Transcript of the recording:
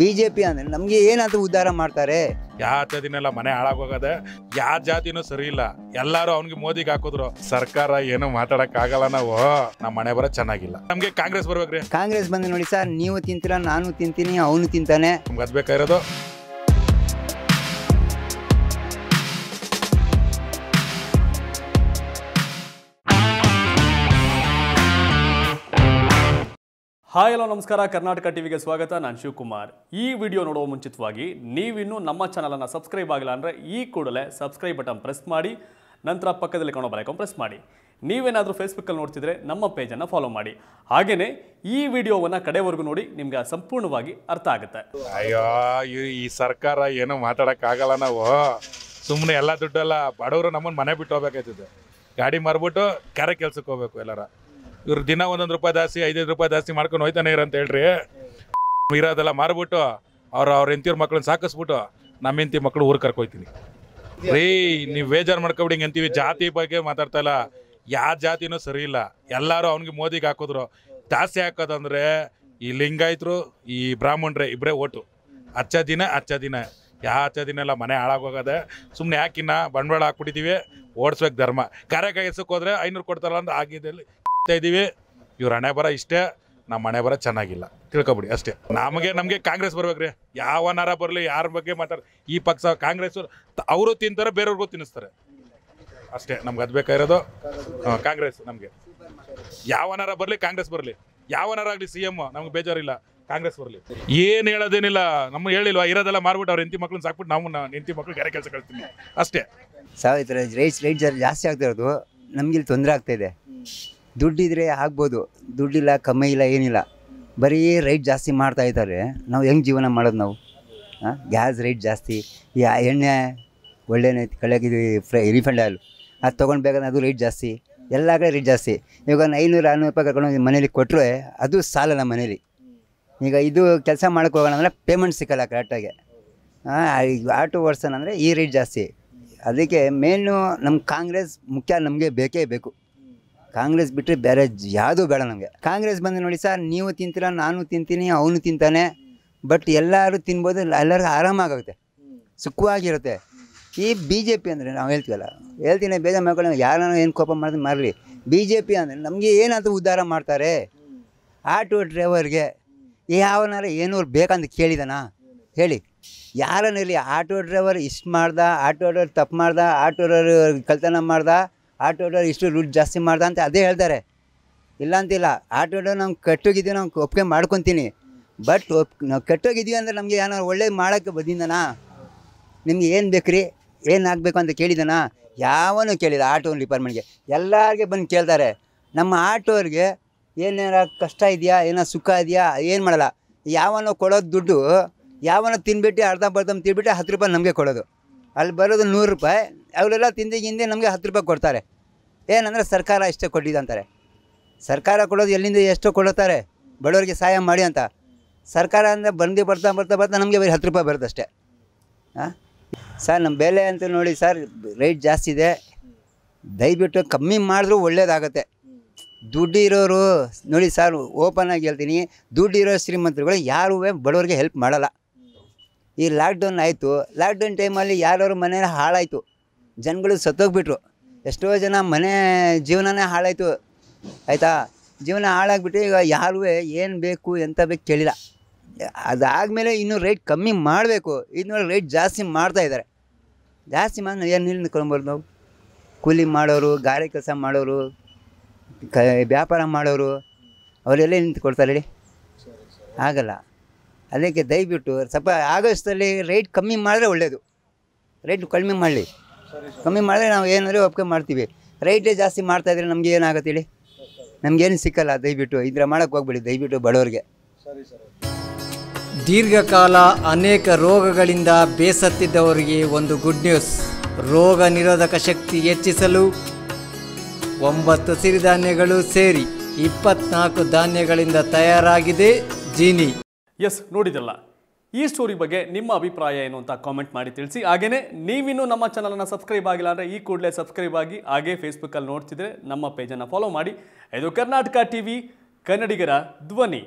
BJP ಅಂದ್ರೆ ನಮ್ಗೆ ಏನಾದ್ರೂ ಉದ್ಧಾರ ಮಾಡ್ತಾರೆ ಯಾವ ಜಾತಿನೆಲ್ಲ ಮನೆ ಹಾಳಾಗೋಗದೆ ಯಾವ ಜಾತಿನೂ ಸರಿ ಇಲ್ಲ ಎಲ್ಲಾರು ಅವ್ನಿಗೆ ಮೋದಿಗೆ ಹಾಕಿದ್ರು ಸರ್ಕಾರ ಏನು ಮಾತಾಡಕ್ ಆಗಲ್ಲ ನಾವು ನಮ್ಮ ಮನೆ ಬರೋ ಚೆನ್ನಾಗಿಲ್ಲ ನಮ್ಗೆ ಕಾಂಗ್ರೆಸ್ ಬರ್ಬೇಕ್ರಿ ಕಾಂಗ್ರೆಸ್ ಬಂದ್ ನೋಡಿ ಸರ್ ನೀವು ತಿಂತೀರಾ ನಾನು ತಿಂತೀನಿ ಅವನು ತಿಂತಾನೆ ನಮ್ಗೆ ಅದ್ ಹಾಯ್ ಹಲೋ ನಮಸ್ಕಾರ ಕರ್ನಾಟಕ ಟಿವಿಗೆ ಸ್ವಾಗತ ನಾನು ಶಿವಕುಮಾರ್ ಈ ವಿಡಿಯೋ ನೋಡುವ ಮುಂಚಿತವಾಗಿ ನೀವಿನ್ನೂ ನಮ್ಮ ಚಾನಲನ್ನು ಸಬ್ಸ್ಕ್ರೈಬ್ ಆಗಿಲ್ಲ ಅಂದರೆ ಈ ಕೂಡಲೇ ಸಬ್ಸ್ಕ್ರೈಬ್ ಬಟನ್ ಪ್ರೆಸ್ ಮಾಡಿ ನಂತರ ಪಕ್ಕದಲ್ಲಿ ಕಾಣೋ ಬರೈಕನ್ ಪ್ರೆಸ್ ಮಾಡಿ ನೀವೇನಾದರೂ ಫೇಸ್ಬುಕ್ಕಲ್ಲಿ ನೋಡ್ತಿದ್ರೆ ನಮ್ಮ ಪೇಜನ್ನು ಫಾಲೋ ಮಾಡಿ ಹಾಗೆಯೇ ಈ ವಿಡಿಯೋವನ್ನು ಕಡೆವರೆಗೂ ನೋಡಿ ನಿಮ್ಗೆ ಸಂಪೂರ್ಣವಾಗಿ ಅರ್ಥ ಆಗುತ್ತೆ ಅಯ್ಯೋ ಈ ಸರ್ಕಾರ ಏನೂ ಮಾತಾಡೋಕ್ಕಾಗಲ್ಲ ನಾವು ಸುಮ್ಮನೆ ಎಲ್ಲ ದುಡ್ಡೆಲ್ಲ ಬಡವರು ನಮ್ಮನ್ನು ಮನೆ ಬಿಟ್ಟು ಹೋಗ್ಬೇಕಾಯ್ತದೆ ಗಾಡಿ ಮಾರ್ಬಿಟ್ಟು ಕರೆ ಕೆಲ್ಸಕ್ಕೆ ಹೋಗ್ಬೇಕು ಎಲ್ಲರ ಇವ್ರು ದಿನ ಒಂದೊಂದು ರೂಪಾಯಿ ಜಾಸ್ತಿ ಐದೈದು ರೂಪಾಯಿ ಜಾಸ್ತಿ ಮಾಡ್ಕೊಂಡು ಹೋಯ್ತಾನೆ ಇರಂತ ಹೇಳ್ರಿ ಇರೋದೆಲ್ಲ ಮಾರ್ಬಿಟ್ಟು ಅವ್ರು ಅವ್ರ ಹೆಂತಿಯವ್ರ ಮಕ್ಳನ್ನ ಸಾಕಿಸ್ಬಿಟ್ಟು ನಮ್ಮ ಹೆಂತಿ ಮಕ್ಕಳು ಊರು ಕರ್ಕೊಯ್ತೀನಿ ರೀ ನೀವು ಬೇಜಾರು ಮಾಡ್ಕೊಬಿಡಿ ಹಿಂಗೆ ಅಂತೀವಿ ಜಾತಿ ಬಗ್ಗೆ ಮಾತಾಡ್ತಾ ಇಲ್ಲ ಯಾವ ಜಾತಿನೂ ಸರಿ ಇಲ್ಲ ಎಲ್ಲರೂ ಅವ್ನಿಗೆ ಮೋದಿಗೆ ಹಾಕಿದ್ರು ಜಾಸ್ತಿ ಹಾಕೋದಂದ್ರೆ ಈ ಲಿಂಗಾಯ್ತರು ಈ ಬ್ರಾಹ್ಮಣರೇ ಇಬ್ಬರೇ ಓಟು ಹಚ್ಚ ದಿನ ಹಚ್ಚ ದಿನ ಯಾವ ಹಚ್ಚ ದಿನ ಎಲ್ಲ ಮನೆ ಹಾಳಾಗೋಗದೆ ಸುಮ್ಮನೆ ಯಾಕಿನ್ನ ಬಂಡವಾಳ ಹಾಕ್ಬಿಟ್ಟಿದ್ದೀವಿ ಓಡಿಸ್ಬೇಕು ಧರ್ಮ ಕಾರ್ಯಕ್ರಮ ಹೋದ್ರೆ ಐನೂರು ಕೊಡ್ತಾರಲ್ಲ ಅಂತ ಆಗಿದೆ ಇದ್ದೀವಿ ಇವ್ರ ಹಣೆ ಬರ ಇಷ್ಟೇ ನಮ್ಮ ಹಣೆ ಬರ ಚೆನ್ನಾಗಿಲ್ಲ ತಿಳ್ಕೊಬಿಡಿ ಅಷ್ಟೇ ನಮಗೆ ನಮಗೆ ಕಾಂಗ್ರೆಸ್ ಬರ್ಬೇಕ್ರಿ ಯಾವ ನರ ಬರಲಿ ಯಾರ ಬಗ್ಗೆ ಮಾತಾಡ ಈ ಪಕ್ಷ ಕಾಂಗ್ರೆಸ್ ಅವರು ತಿಂತಾರೆ ಬೇರೆಯವ್ರಿಗೂ ತಿನ್ನಿಸ್ತಾರೆ ಅಷ್ಟೇ ನಮ್ಗೆ ಅದು ಬೇಕಾಗಿರೋದು ಕಾಂಗ್ರೆಸ್ ನಮಗೆ ಯಾವನಾರ ಬರಲಿ ಕಾಂಗ್ರೆಸ್ ಬರಲಿ ಯಾವನಾರ ಆಗಲಿ ಸಿ ಎಮ್ ನಮ್ಗೆ ಬೇಜಾರಿಲ್ಲ ಕಾಂಗ್ರೆಸ್ ಬರಲಿ ಏನು ಹೇಳೋದೇನಿಲ್ಲ ನಮ್ಮ ಹೇಳಿಲ್ವಾ ಇರೋದೆಲ್ಲ ಮಾರ್ಬಿಟ್ಟು ಅವ್ರ ಹೆಂತಿ ಮಕ್ಳನ್ನ ಸಾಕ್ಬಿಟ್ಟು ನಾವು ಹೆಂಡತಿ ಮಕ್ಳು ಗೆರೆ ಕೆಲಸ ಕಳ್ತೀನಿ ಅಷ್ಟೇ ಸಾವಿತ್ರ ರೈಟ್ ರೈಟ್ ಜಾಸ್ತಿ ಆಗ್ತಾ ಇರೋದು ನಮ್ಗೆ ಇಲ್ಲಿ ತೊಂದರೆ ಆಗ್ತಾ ಇದೆ ದುಡ್ಡಿದ್ರೆ ಆಗ್ಬೋದು ದುಡ್ಡಿಲ್ಲ ಕಮ್ಮಿ ಇಲ್ಲ ಏನಿಲ್ಲ ಬರೀ ರೈಟ್ ಜಾಸ್ತಿ ಮಾಡ್ತಾ ಇದ್ದಾರೆ ನಾವು ಹೆಂಗೆ ಜೀವನ ಮಾಡೋದು ನಾವು ಹಾಂ ಗ್ಯಾಸ್ ರೇಟ್ ಜಾಸ್ತಿ ಈ ಎಣ್ಣೆ ಒಳ್ಳೇನೈತಿ ಕಳೆಗಿದು ಫ್ರೈ ರೀಫಂಡ್ ಆಯಿಲ್ ಅದು ತೊಗೊಂಡ್ಬೇಕಂದ್ರೆ ಅದು ರೇಟ್ ಜಾಸ್ತಿ ಎಲ್ಲ ಕಡೆ ರೇಟ್ ಜಾಸ್ತಿ ಇವಾಗ ಒಂದು ಐನೂರು ಆರುನೂರು ರೂಪಾಯಿ ಕರ್ಕೊಂಡು ಮನೇಲಿ ಕೊಟ್ಟರೆ ಅದು ಸಾಲ ನಮ್ಮ ಮನೇಲಿ ಈಗ ಇದು ಕೆಲಸ ಮಾಡೋಕ್ಕೆ ಹೋಗೋಣ ಅಂದರೆ ಪೇಮೆಂಟ್ ಸಿಕ್ಕಲ್ಲ ಕರೆಕ್ಟಾಗಿ ಆಟೋ ಓಡಿಸೋಣ ಅಂದರೆ ಈ ರೇಟ್ ಜಾಸ್ತಿ ಅದಕ್ಕೆ ಮೇನು ನಮ್ಮ ಕಾಂಗ್ರೆಸ್ ಮುಖ್ಯ ನಮಗೆ ಬೇಕೇ ಬೇಕು ಕಾಂಗ್ರೆಸ್ ಬಿಟ್ಟರೆ ಬೇರೆ ಯಾವುದೂ ಬೇಡ ನಮಗೆ ಕಾಂಗ್ರೆಸ್ ಬಂದು ನೋಡಿ ಸರ್ ನೀವು ತಿಂತೀರ ನಾನು ತಿಂತೀನಿ ಅವನು ತಿಂತಾನೆ ಬಟ್ ಎಲ್ಲರೂ ತಿನ್ಬೋದು ಎಲ್ಲರಿಗೂ ಆರಾಮಾಗುತ್ತೆ ಸುಖವಾಗಿರುತ್ತೆ ಈ ಬಿ ಜೆ ಪಿ ಅಂದರೆ ನಾವು ಹೇಳ್ತೀವಲ್ಲ ಹೇಳ್ತೀನಿ ಬೇಗ ಮಕ್ಕಳು ಯಾರನ್ನೋ ಏನು ಕೋಪ ಮಾಡಿದ್ರೆ ಮರಲಿ ಬಿ ಜೆ ಪಿ ಅಂದರೆ ನಮಗೆ ಏನಾದರೂ ಉದ್ಧಾರ ಮಾಡ್ತಾರೆ ಆಟೋ ಡ್ರೈವರ್ಗೆ ಯಾವನಾರ ಏನೋ ಬೇಕಂತ ಕೇಳಿದಾನ ಹೇಳಿ ಯಾರನ್ನಿರಲಿ ಆಟೋ ಡ್ರೈವರ್ ಇಷ್ಟು ಮಾಡ್ದ ಆಟೋ ಡ್ರೈವರ್ ತಪ್ಪು ಮಾಡ್ದ ಆಟೋ ಡ್ರೈವರ್ ಕಳ್ತನ ಮಾಡ್ದ ಆಟೋಡೋರು ಇಷ್ಟು ರೂಟ್ ಜಾಸ್ತಿ ಮಾಡ್ದ ಅಂತ ಅದೇ ಹೇಳ್ತಾರೆ ಇಲ್ಲ ಅಂತಿಲ್ಲ ಆಟೋಡೋ ನಾವು ಕಟ್ಟೋಗಿದ್ದೀವಿ ನಾವು ಒಪ್ಪಿಗೆ ಮಾಡ್ಕೊತೀನಿ ಬಟ್ ಒಪ್ ನಾವು ಕೆಟ್ಟೋಗಿದ್ದೀವಿ ಅಂದರೆ ನಮಗೆ ಏನಾದ್ರು ಒಳ್ಳೇದು ಮಾಡೋಕ್ಕೆ ಬಂದಿದ್ದಾನಾ ನಿಮ್ಗೆ ಏನು ಬೇಕ್ರಿ ಏನು ಆಗಬೇಕು ಅಂತ ಕೇಳಿದಾನಾ ಯಾವನೂ ಕೇಳಿಲ್ಲ ಆಟೋ ಡಿಪಾರ್ಟ್ಮೆಂಟ್ಗೆ ಎಲ್ಲರಿಗೆ ಬಂದು ಕೇಳ್ತಾರೆ ನಮ್ಮ ಆಟೋರಿಗೆ ಏನಾರ ಕಷ್ಟ ಇದೆಯಾ ಏನೋ ಸುಖ ಇದೆಯಾ ಏನು ಮಾಡಲ್ಲ ಯಾವನೋ ಕೊಡೋದು ದುಡ್ಡು ಯಾವನೋ ತಿನ್ಬಿಟ್ಟು ಅರ್ಧ ಬರ್ದಂ ತಿನ್ಬಿಟ್ಟು ಹತ್ತು ರೂಪಾಯಿ ನಮಗೆ ಕೊಡೋದು ಅಲ್ಲಿ ಬರೋದು ನೂರು ರೂಪಾಯಿ ಅವರೆಲ್ಲ ತಿಂದಿಗಿಂದೆ ನಮಗೆ ಹತ್ತು ರೂಪಾಯಿ ಕೊಡ್ತಾರೆ ಏನಂದರೆ ಸರ್ಕಾರ ಇಷ್ಟೇ ಕೊಟ್ಟಿದ್ದಂತಾರೆ ಸರ್ಕಾರ ಕೊಡೋದು ಎಲ್ಲಿಂದ ಎಷ್ಟು ಕೊಡುತ್ತಾರೆ ಬಡವರಿಗೆ ಸಹಾಯ ಮಾಡಿ ಅಂತ ಸರ್ಕಾರ ಅಂದರೆ ಬಂದು ಬರ್ತಾ ಬರ್ತಾ ಬರ್ತಾ ನಮಗೆ ಬರೀ ಹತ್ತು ರೂಪಾಯಿ ಬರುತ್ತೆ ಅಷ್ಟೇ ಹಾಂ ಸರ್ ನಮ್ಮ ಬೆಲೆ ಅಂತ ನೋಡಿ ಸರ್ ರೇಟ್ ಜಾಸ್ತಿ ಇದೆ ದಯವಿಟ್ಟು ಕಮ್ಮಿ ಮಾಡಿದ್ರೂ ಒಳ್ಳೇದಾಗುತ್ತೆ ದುಡ್ಡು ಇರೋರು ನೋಡಿ ಸರ್ ಓಪನ್ ಆಗಿ ಹೇಳ್ತೀನಿ ದುಡ್ಡಿರೋ ಇರೋ ಶ್ರೀಮಂತರುಗಳು ಯಾರೂ ಬಡವ್ರಿಗೆ ಹೆಲ್ಪ್ ಮಾಡಲ್ಲ ಈ ಲಾಕ್ಡೌನ್ ಆಯಿತು ಲಾಕ್ಡೌನ್ ಟೈಮಲ್ಲಿ ಯಾರ್ಯಾರು ಮನೇಲಿ ಹಾಳಾಯಿತು ಜನಗಳು ಸತ್ತೋಗ್ಬಿಟ್ರು ಎಷ್ಟೋ ಜನ ಮನೆ ಜೀವನನೇ ಹಾಳಾಯಿತು ಆಯಿತಾ ಜೀವನ ಹಾಳಾಗ್ಬಿಟ್ಟು ಈಗ ಯಾರೂ ಏನು ಬೇಕು ಎಂತ ಬೇಕು ಕೇಳಿಲ್ಲ ಅದಾದಮೇಲೆ ಇನ್ನೂ ರೇಟ್ ಕಮ್ಮಿ ಮಾಡಬೇಕು ಇನ್ನೊಳಗೆ ರೇಟ್ ಜಾಸ್ತಿ ಮಾಡ್ತಾ ಇದ್ದಾರೆ ಜಾಸ್ತಿ ಮಾಡಿ ಏನು ನೀರು ನಾವು ಕೂಲಿ ಮಾಡೋರು ಗಾಳಿ ಕೆಲಸ ಮಾಡೋರು ಕ ವ್ಯಾಪಾರ ಮಾಡೋರು ಅವರೆಲ್ಲೇ ನಿಂತ್ಕೊಳ್ತಾರೆ ಹೇಳಿ ಆಗಲ್ಲ ಅದಕ್ಕೆ ದಯವಿಟ್ಟು ಸ್ವಲ್ಪ ಆಗಸ್ಟಲ್ಲಿ ರೇಟ್ ಕಮ್ಮಿ ಮಾಡಿದ್ರೆ ಒಳ್ಳೆಯದು ರೇಟ್ ಕಡಿಮೆ ಮಾಡಲಿ ಕಮ್ಮಿ ಮಾಡಿದ್ರೆ ನಾವು ಏನಾದರೂ ಒಪ್ಕೆ ಮಾಡ್ತೀವಿ ರೈಟೇ ಜಾಸ್ತಿ ಮಾಡ್ತಾ ಇದ್ರೆ ನಮ್ಗೆ ಏನಾಗುತ್ತೆ ಹೇಳಿ ಏನು ಸಿಕ್ಕಲ್ಲ ದಯವಿಟ್ಟು ಇದ್ರ ಮಾಡಕ್ಕೆ ಹೋಗ್ಬಿಡಿ ದಯವಿಟ್ಟು ಬಡವರಿಗೆ ದೀರ್ಘಕಾಲ ಅನೇಕ ರೋಗಗಳಿಂದ ಬೇಸತ್ತಿದ್ದವರಿಗೆ ಒಂದು ಗುಡ್ ನ್ಯೂಸ್ ರೋಗ ನಿರೋಧಕ ಶಕ್ತಿ ಹೆಚ್ಚಿಸಲು ಒಂಬತ್ತು ಸಿರಿಧಾನ್ಯಗಳು ಸೇರಿ ಇಪ್ಪತ್ನಾಲ್ಕು ಧಾನ್ಯಗಳಿಂದ ತಯಾರಾಗಿದೆ ಜೀನಿ ಎಸ್ ನೋಡಿದಲ್ಲ ಈ ಸ್ಟೋರಿ ಬಗ್ಗೆ ನಿಮ್ಮ ಅಭಿಪ್ರಾಯ ಏನು ಅಂತ ಕಾಮೆಂಟ್ ಮಾಡಿ ತಿಳಿಸಿ ಹಾಗೆಯೇ ನೀವಿನ್ನೂ ನಮ್ಮ ಚಾನಲನ್ನು ಸಬ್ಸ್ಕ್ರೈಬ್ ಆಗಿಲ್ಲ ಅಂದರೆ ಈ ಕೂಡಲೇ ಸಬ್ಸ್ಕ್ರೈಬ್ ಆಗಿ ಹಾಗೆ ಫೇಸ್ಬುಕ್ಕಲ್ಲಿ ನೋಡ್ತಿದ್ರೆ ನಮ್ಮ ಪೇಜನ್ನು ಫಾಲೋ ಮಾಡಿ ಇದು ಕರ್ನಾಟಕ ಟಿ ಕನ್ನಡಿಗರ ಧ್ವನಿ